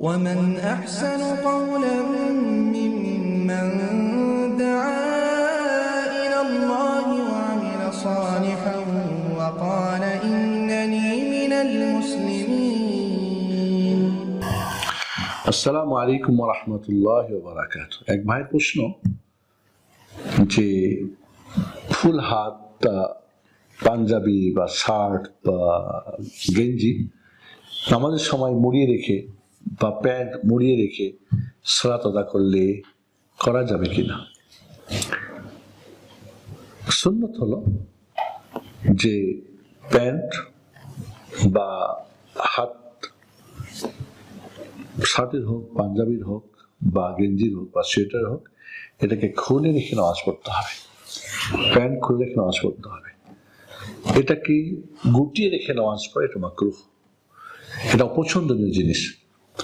ومن أحسن قولا ممن دعا إلى الله وعمل صالحا وقال إنني من المسلمين السلام عليكم ورحمة الله وبركاته এক ভাই প্রশ্ন যে هات হাত পাঞ্জাবি বা শার্ট বা গেঞ্জি নামাজের সময় মুড়িয়ে রেখে বা প্যান্ট মুড়িয়ে রেখে সলাত আদা করলে করা যাবে কি না সুন্নত হলো যে প্যান্ট বা হাত শার্টের হোক পাঞ্জাবির হোক বা গেঞ্জির হোক বা সোয়েটার হোক এটাকে খুলে রেখে নামাজ পড়তে হবে প্যান্ট খুলে রেখে নামাজ পড়তে হবে এটাকে গুটিয়ে রেখে নামাজ পড়ে এটা মাকরু এটা অপছন্দনীয় জিনিস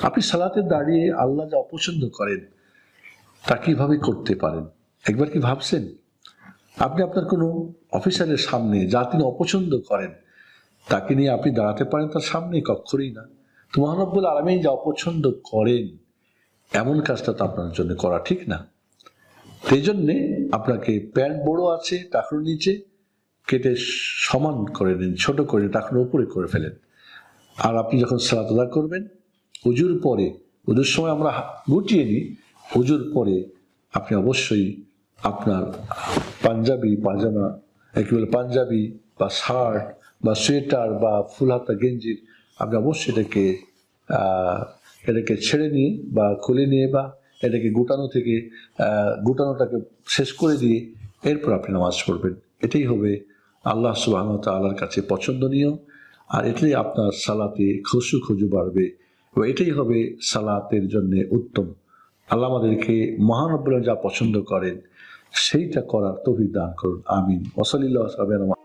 আপনি সালাতে দাঁড়িয়ে আল্লাহ যা অপছন্দ করেন তা কীভাবে করতে পারেন একবার কি ভাবছেন আপনি আপনার কোনো অফিসারের সামনে যা তিনি অপছন্দ করেন তাকে নিয়ে আপনি দাঁড়াতে পারেন তার সামনে কক্ষরেই না তো মহানব্বুল আলমেই যা অপছন্দ করেন এমন কাজটা তো আপনার জন্য করা ঠিক না সেই জন্যে আপনাকে প্যান্ট বড় আছে টাকুর নিচে কেটে সমান করে নিন ছোট করে টাকুর উপরে করে ফেলেন আর আপনি যখন সালাত করবেন পুজোর পরে পুজোর সময় আমরা গুটিয়ে নিই পুজোর পরে আপনি অবশ্যই আপনার পাঞ্জাবি পাজামা কি বলে পাঞ্জাবি বা শার্ট বা সোয়েটার বা ফুলহাতা গেঞ্জির আপনি অবশ্যই এটাকে এটাকে ছেড়ে নিয়ে বা খুলে নিয়ে বা এটাকে গুটানো থেকে গুটানোটাকে শেষ করে দিয়ে এরপর আপনি নামাজ পড়বেন এটাই হবে আল্লাহ সুবাহ আল্লাহর কাছে পছন্দনীয় আর এটাই আপনার সালাতে খুশু খুঁজু বাড়বে ও এটাই হবে সালাতের জন্য উত্তম আল্লাহ আমাদেরকে মহানব্বরা যা পছন্দ করেন সেইটা করার তভি দান করুন আমিন ওসলিল্লাহ